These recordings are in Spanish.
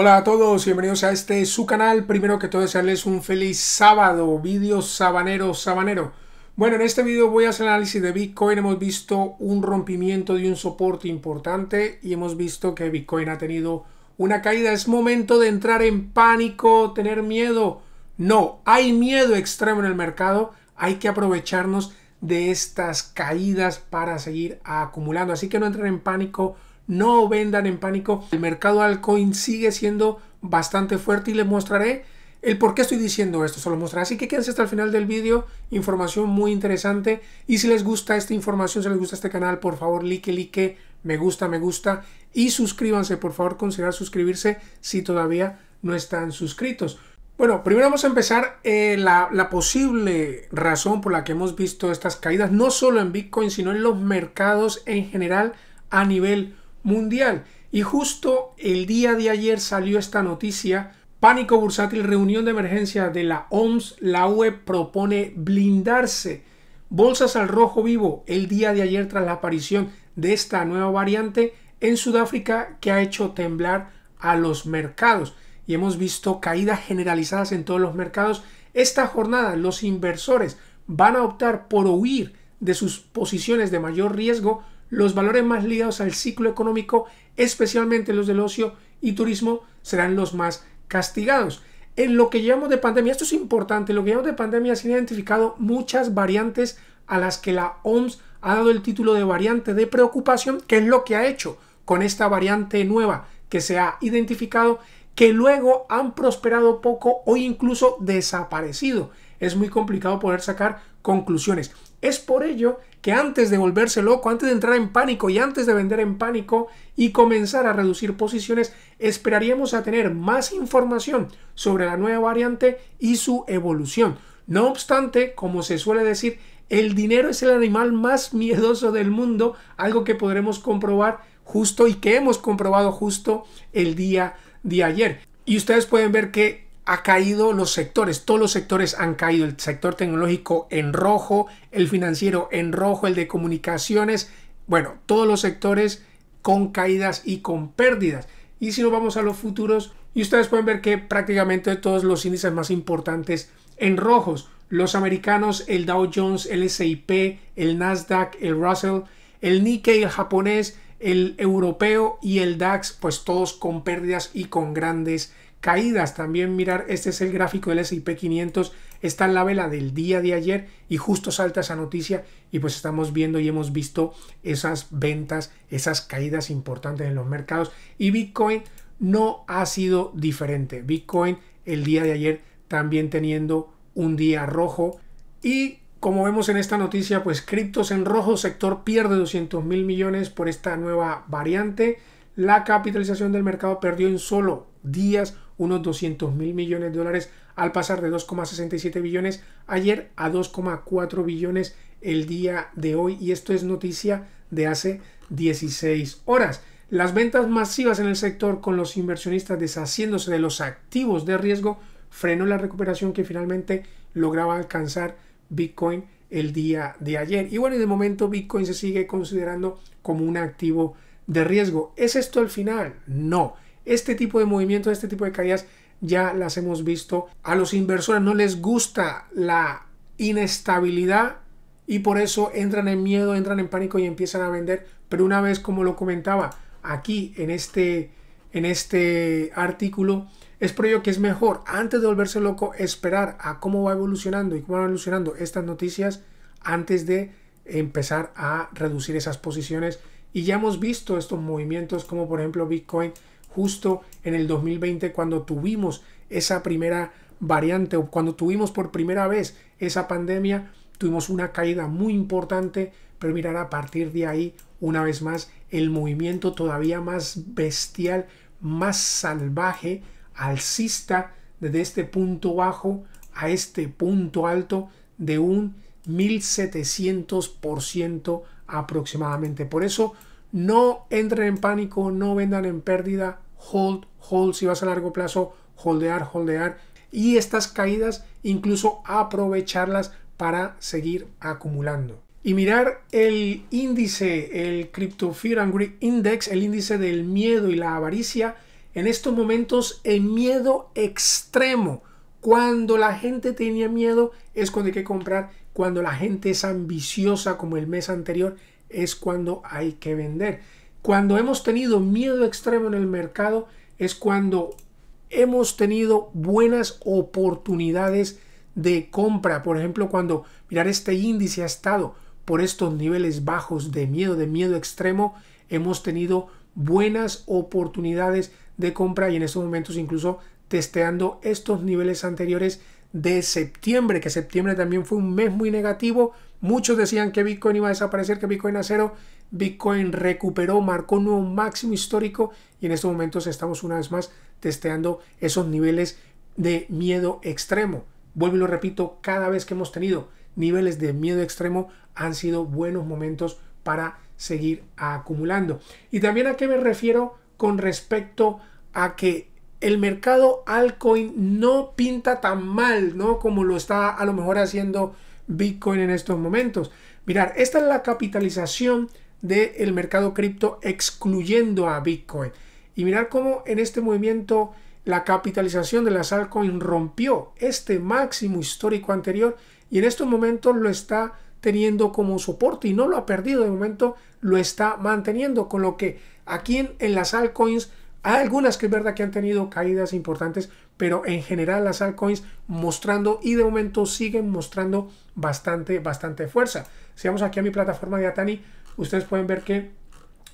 Hola a todos, bienvenidos a este su canal. Primero que todo desearles un feliz sábado, vídeo sabanero, sabanero. Bueno, en este vídeo voy a hacer análisis de Bitcoin. Hemos visto un rompimiento de un soporte importante y hemos visto que Bitcoin ha tenido una caída. Es momento de entrar en pánico, tener miedo. No, hay miedo extremo en el mercado. Hay que aprovecharnos de estas caídas para seguir acumulando. Así que no entren en pánico, no vendan en pánico. El mercado altcoin sigue siendo bastante fuerte y les mostraré el por qué estoy diciendo esto, se lo mostraré. Así que quédense hasta el final del vídeo, información muy interesante. Y si les gusta esta información, si les gusta este canal, por favor, like, like, me gusta, me gusta. Y suscríbanse, por favor, considerar suscribirse si todavía no están suscritos. Bueno, primero vamos a empezar eh, la, la, posible razón por la que hemos visto estas caídas, no solo en Bitcoin, sino en los mercados en general a nivel mundial. Y justo el día de ayer salió esta noticia. Pánico bursátil, reunión de emergencia de la OMS, la UE propone blindarse. Bolsas al rojo vivo el día de ayer tras la aparición de esta nueva variante en Sudáfrica que ha hecho temblar a los mercados. Y hemos visto caídas generalizadas en todos los mercados. Esta jornada los inversores van a optar por huir de sus posiciones de mayor riesgo los valores más ligados al ciclo económico, especialmente los del ocio y turismo, serán los más castigados. En lo que llevamos de pandemia, esto es importante, en lo que llevamos de pandemia se han identificado muchas variantes a las que la OMS ha dado el título de variante de preocupación, que es lo que ha hecho con esta variante nueva que se ha identificado, que luego han prosperado poco o incluso desaparecido. Es muy complicado poder sacar conclusiones. Es por ello que antes de volverse loco, antes de entrar en pánico y antes de vender en pánico y comenzar a reducir posiciones, esperaríamos a tener más información sobre la nueva variante y su evolución. No obstante, como se suele decir, el dinero es el animal más miedoso del mundo, algo que podremos comprobar justo y que hemos comprobado justo el día de ayer. Y ustedes pueden ver que ha caído los sectores, todos los sectores han caído, el sector tecnológico en rojo, el financiero en rojo, el de comunicaciones, bueno, todos los sectores con caídas y con pérdidas. Y si nos vamos a los futuros, y ustedes pueden ver que prácticamente todos los índices más importantes en rojos, los americanos, el Dow Jones, el S&P, el Nasdaq, el Russell, el Nikkei, el japonés, el europeo y el DAX, pues todos con pérdidas y con grandes Caídas, también mirar, este es el gráfico del S&P 500, está en la vela del día de ayer y justo salta esa noticia y pues estamos viendo y hemos visto esas ventas, esas caídas importantes en los mercados y Bitcoin no ha sido diferente. Bitcoin el día de ayer también teniendo un día rojo y como vemos en esta noticia, pues criptos en rojo, sector pierde 200 mil millones por esta nueva variante. La capitalización del mercado perdió en solo días unos 200 mil millones de dólares al pasar de 2,67 billones ayer a 2,4 billones el día de hoy y esto es noticia de hace 16 horas. Las ventas masivas en el sector con los inversionistas deshaciéndose de los activos de riesgo frenó la recuperación que finalmente lograba alcanzar Bitcoin el día de ayer. Y bueno, y de momento Bitcoin se sigue considerando como un activo de riesgo. ¿Es esto el final? No. Este tipo de movimientos, este tipo de caídas ya las hemos visto. A los inversores no les gusta la inestabilidad y por eso entran en miedo, entran en pánico y empiezan a vender. Pero una vez, como lo comentaba aquí en este, en este artículo, es por ello que es mejor, antes de volverse loco, esperar a cómo va evolucionando y cómo van evolucionando estas noticias antes de empezar a reducir esas posiciones. Y ya hemos visto estos movimientos, como por ejemplo Bitcoin justo en el 2020 cuando tuvimos esa primera variante o cuando tuvimos por primera vez esa pandemia, tuvimos una caída muy importante, pero mirar a partir de ahí, una vez más, el movimiento todavía más bestial, más salvaje, alcista desde este punto bajo a este punto alto de un 1700% aproximadamente. Por eso no entren en pánico, no vendan en pérdida, hold, hold, si vas a largo plazo, holdear, holdear. Y estas caídas incluso aprovecharlas para seguir acumulando. Y mirar el índice, el Crypto Fear and Greed Index, el índice del miedo y la avaricia, en estos momentos el miedo extremo. Cuando la gente tenía miedo es cuando hay que comprar. Cuando la gente es ambiciosa como el mes anterior es cuando hay que vender. Cuando hemos tenido miedo extremo en el mercado es cuando hemos tenido buenas oportunidades de compra. Por ejemplo, cuando mirar este índice ha estado por estos niveles bajos de miedo, de miedo extremo, hemos tenido buenas oportunidades de compra y en estos momentos incluso testeando estos niveles anteriores de septiembre, que septiembre también fue un mes muy negativo. Muchos decían que Bitcoin iba a desaparecer, que Bitcoin a cero Bitcoin recuperó, marcó un nuevo máximo histórico y en estos momentos estamos una vez más testeando esos niveles de miedo extremo. Vuelvo y lo repito, cada vez que hemos tenido niveles de miedo extremo han sido buenos momentos para seguir acumulando. Y también a qué me refiero con respecto a que el mercado altcoin no pinta tan mal, ¿no? Como lo está a lo mejor haciendo Bitcoin en estos momentos. Mirar, esta es la capitalización del mercado cripto excluyendo a Bitcoin. Y mirar cómo en este movimiento la capitalización de las altcoins rompió este máximo histórico anterior y en estos momentos lo está teniendo como soporte y no lo ha perdido de momento lo está manteniendo con lo que aquí en, las altcoins hay algunas que es verdad que han tenido caídas importantes pero en general las altcoins mostrando y de momento siguen mostrando bastante bastante fuerza si vamos aquí a mi plataforma de Atani, ustedes pueden ver que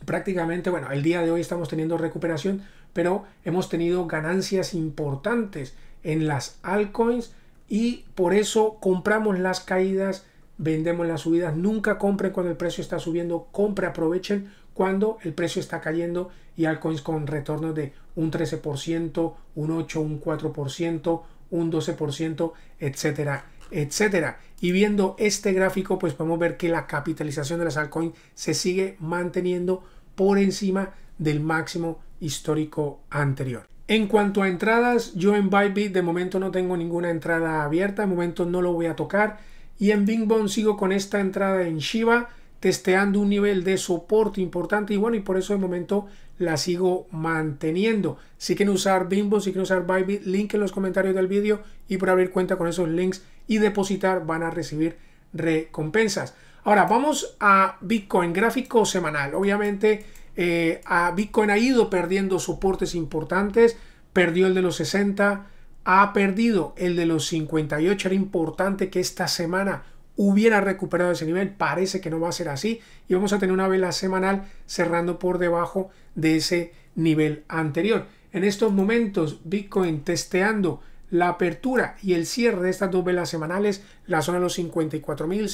prácticamente, bueno, el día de hoy estamos teniendo recuperación, pero hemos tenido ganancias importantes en las altcoins y por eso compramos las caídas, vendemos las subidas. Nunca compren cuando el precio está subiendo, compre, aprovechen cuando el precio está cayendo y altcoins con retornos de un 13%, un 8, un 4%, un 12%, etcétera etcétera. Y viendo este gráfico, pues podemos ver que la capitalización de las altcoins se sigue manteniendo por encima del máximo histórico anterior. En cuanto a entradas, yo en Bybit de momento no tengo ninguna entrada abierta, de momento no lo voy a tocar. Y en Bong sigo con esta entrada en Shiba, testeando un nivel de soporte importante y bueno, y por eso de momento la sigo manteniendo. Si quieren usar Bimbo, si quieren usar Bybit, link en los comentarios del vídeo y por abrir cuenta con esos links y depositar van a recibir recompensas. Ahora vamos a Bitcoin, gráfico semanal. Obviamente eh, a Bitcoin ha ido perdiendo soportes importantes, perdió el de los 60, ha perdido el de los 58. Era importante que esta semana hubiera recuperado ese nivel. Parece que no va a ser así y vamos a tener una vela semanal cerrando por debajo de ese nivel anterior. En estos momentos, Bitcoin testeando la apertura y el cierre de estas dos velas semanales, la zona de los 54.000,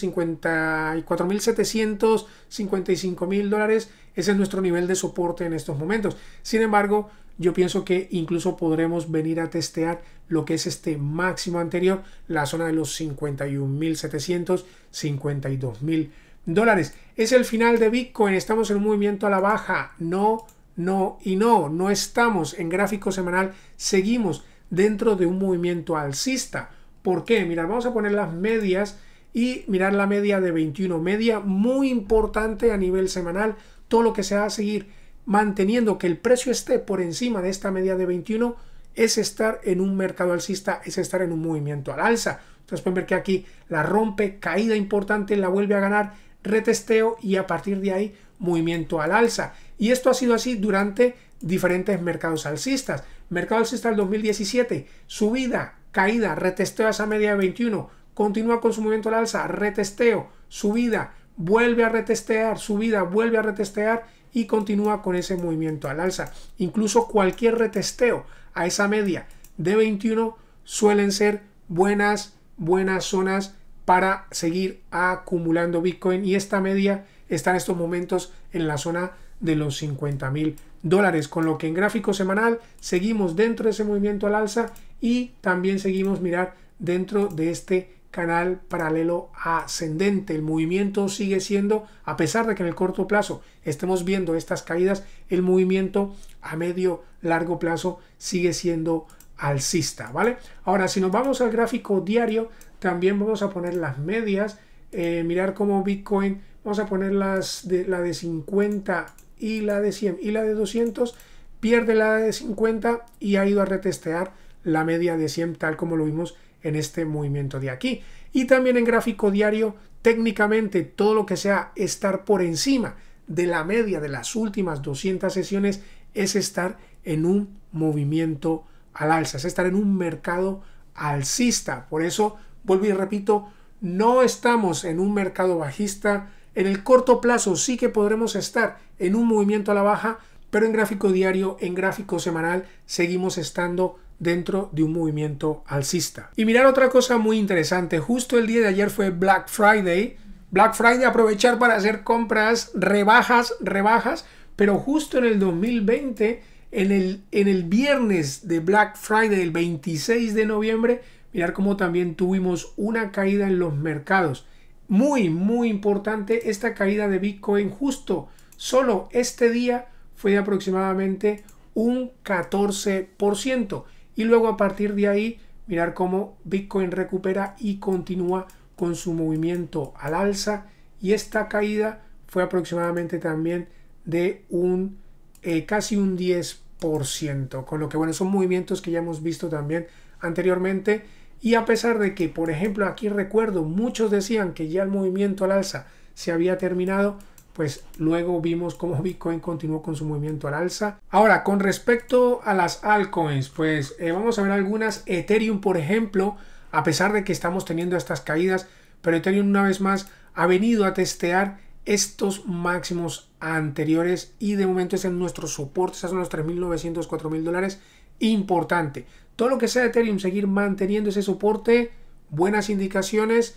755 mil dólares, ese es nuestro nivel de soporte en estos momentos. Sin embargo, yo pienso que incluso podremos venir a testear lo que es este máximo anterior, la zona de los 51.700, mil dólares. Es el final de Bitcoin, estamos en un movimiento a la baja, no, no y no, no estamos en gráfico semanal, seguimos dentro de un movimiento alcista. ¿Por qué? Mirad, vamos a poner las medias y mirar la media de 21, media muy importante a nivel semanal, todo lo que se va a seguir manteniendo que el precio esté por encima de esta media de 21 es estar en un mercado alcista, es estar en un movimiento al alza. Entonces, pueden ver que aquí la rompe, caída importante, la vuelve a ganar, retesteo y a partir de ahí movimiento al alza. Y esto ha sido así durante diferentes mercados alcistas. Mercado alcista del 2017, subida, caída, retesteo a esa media de 21, continúa con su movimiento al alza, retesteo, subida, vuelve a retestear, subida, vuelve a retestear y continúa con ese movimiento al alza. Incluso cualquier retesteo a esa media de 21 suelen ser buenas, buenas zonas para seguir acumulando Bitcoin y esta media está en estos momentos en la zona de los 50 mil dólares, con lo que en gráfico semanal seguimos dentro de ese movimiento al alza y también seguimos mirar dentro de este canal paralelo ascendente. El movimiento sigue siendo, a pesar de que en el corto plazo estemos viendo estas caídas, el movimiento a medio largo plazo sigue siendo alcista, ¿vale? Ahora, si nos vamos al gráfico diario, también vamos a poner las medias, eh, mirar cómo Bitcoin, vamos a poner las de, la de 50 y la de 100 y la de 200, pierde la de 50 y ha ido a retestear la media de 100 tal como lo vimos en este movimiento de aquí. Y también en gráfico diario, técnicamente todo lo que sea estar por encima de la media de las últimas 200 sesiones es estar en un movimiento al alza, es estar en un mercado alcista. Por eso, vuelvo y repito, no estamos en un mercado bajista. En el corto plazo sí que podremos estar en un movimiento a la baja, pero en gráfico diario, en gráfico semanal, seguimos estando dentro de un movimiento alcista. Y mirar otra cosa muy interesante, justo el día de ayer fue Black Friday, Black Friday aprovechar para hacer compras, rebajas, rebajas, pero justo en el 2020, en el, en el viernes de Black Friday, el 26 de noviembre, mirar cómo también tuvimos una caída en los mercados. Muy, muy importante esta caída de Bitcoin justo solo este día fue de aproximadamente un 14%. Y luego a partir de ahí, mirar cómo Bitcoin recupera y continúa con su movimiento al alza. Y esta caída fue aproximadamente también de un eh, casi un 10%. Con lo que, bueno, son movimientos que ya hemos visto también anteriormente. Y a pesar de que, por ejemplo, aquí recuerdo, muchos decían que ya el movimiento al alza se había terminado, pues luego vimos cómo Bitcoin continuó con su movimiento al alza. Ahora, con respecto a las altcoins, pues eh, vamos a ver algunas. Ethereum, por ejemplo, a pesar de que estamos teniendo estas caídas, pero Ethereum una vez más ha venido a testear estos máximos anteriores y de momento es en nuestro soporte, esos son los 3.900, 4.000 dólares. Importante. Todo lo que sea Ethereum, seguir manteniendo ese soporte, buenas indicaciones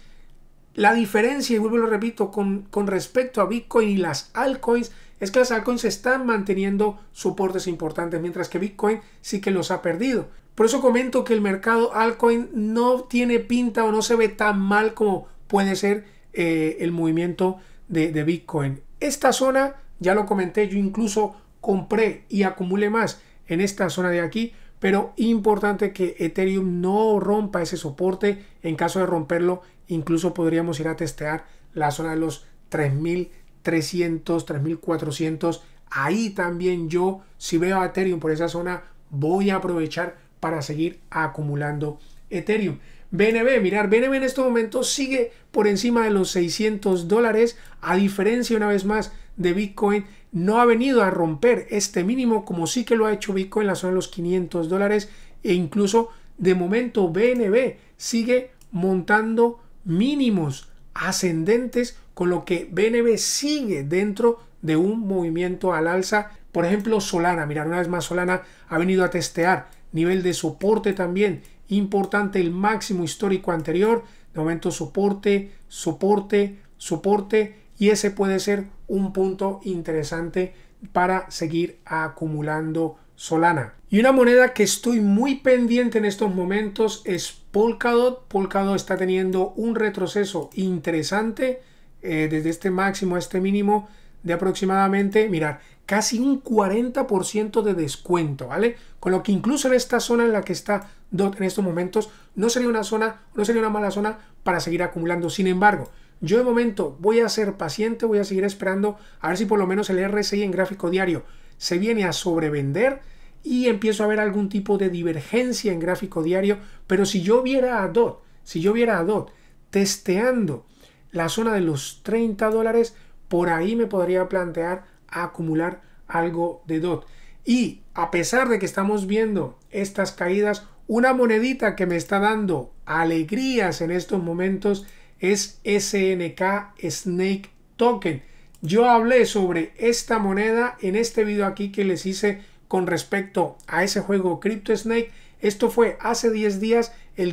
la diferencia, y vuelvo lo repito, con, con respecto a Bitcoin y las altcoins, es que las altcoins están manteniendo soportes importantes, mientras que Bitcoin sí que los ha perdido. Por eso comento que el mercado altcoin no tiene pinta o no se ve tan mal como puede ser eh, el movimiento de, de Bitcoin. Esta zona, ya lo comenté, yo incluso compré y acumulé más en esta zona de aquí, pero importante que Ethereum no rompa ese soporte. En caso de romperlo, Incluso podríamos ir a testear la zona de los 3300, 3400. Ahí también yo, si veo a Ethereum por esa zona, voy a aprovechar para seguir acumulando Ethereum. BNB, mirar, BNB en este momento sigue por encima de los 600 dólares, a diferencia una vez más de Bitcoin, no ha venido a romper este mínimo como sí que lo ha hecho Bitcoin en la zona de los 500 dólares e incluso de momento BNB sigue montando mínimos ascendentes, con lo que BNB sigue dentro de un movimiento al alza. Por ejemplo, Solana, mirar una vez más, Solana ha venido a testear nivel de soporte también importante, el máximo histórico anterior. De momento, soporte, soporte, soporte. Y ese puede ser un punto interesante para seguir acumulando Solana. Y una moneda que estoy muy pendiente en estos momentos es Polkadot. Polkadot está teniendo un retroceso interesante eh, desde este máximo a este mínimo de aproximadamente, mirar, casi un 40% de descuento, ¿vale? Con lo que incluso en esta zona en la que está DOT en estos momentos no sería una zona, no sería una mala zona para seguir acumulando. Sin embargo, yo de momento voy a ser paciente, voy a seguir esperando a ver si por lo menos el RSI en gráfico diario se viene a sobrevender y empiezo a ver algún tipo de divergencia en gráfico diario. Pero si yo viera a DOT, si yo viera a DOT testeando la zona de los 30 dólares, por ahí me podría plantear acumular algo de DOT. Y a pesar de que estamos viendo estas caídas, una monedita que me está dando alegrías en estos momentos es SNK Snake Token yo hablé sobre esta moneda en este video aquí que les hice con respecto a ese juego Crypto Snake. Esto fue hace 10 días, el,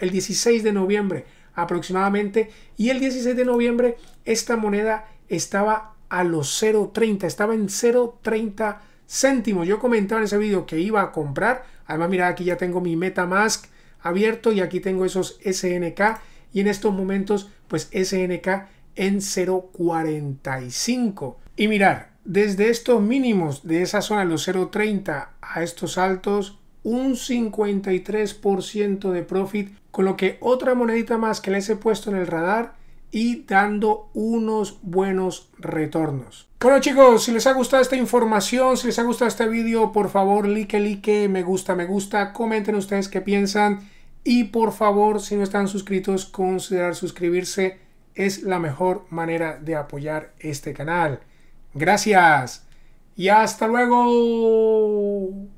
el 16 de noviembre aproximadamente. Y el 16 de noviembre esta moneda estaba a los 0.30, estaba en 0.30 céntimos. Yo comentaba en ese video que iba a comprar. Además, mira, aquí ya tengo mi MetaMask abierto y aquí tengo esos SNK. Y en estos momentos, pues SNK en 0.45. Y mirar, desde estos mínimos de esa zona, los 0.30 a estos altos, un 53% de profit, con lo que otra monedita más que les he puesto en el radar y dando unos buenos retornos. Bueno chicos, si les ha gustado esta información, si les ha gustado este vídeo, por favor like, like, me gusta, me gusta, comenten ustedes qué piensan y por favor, si no están suscritos, considerar suscribirse es la mejor manera de apoyar este canal. Gracias y hasta luego.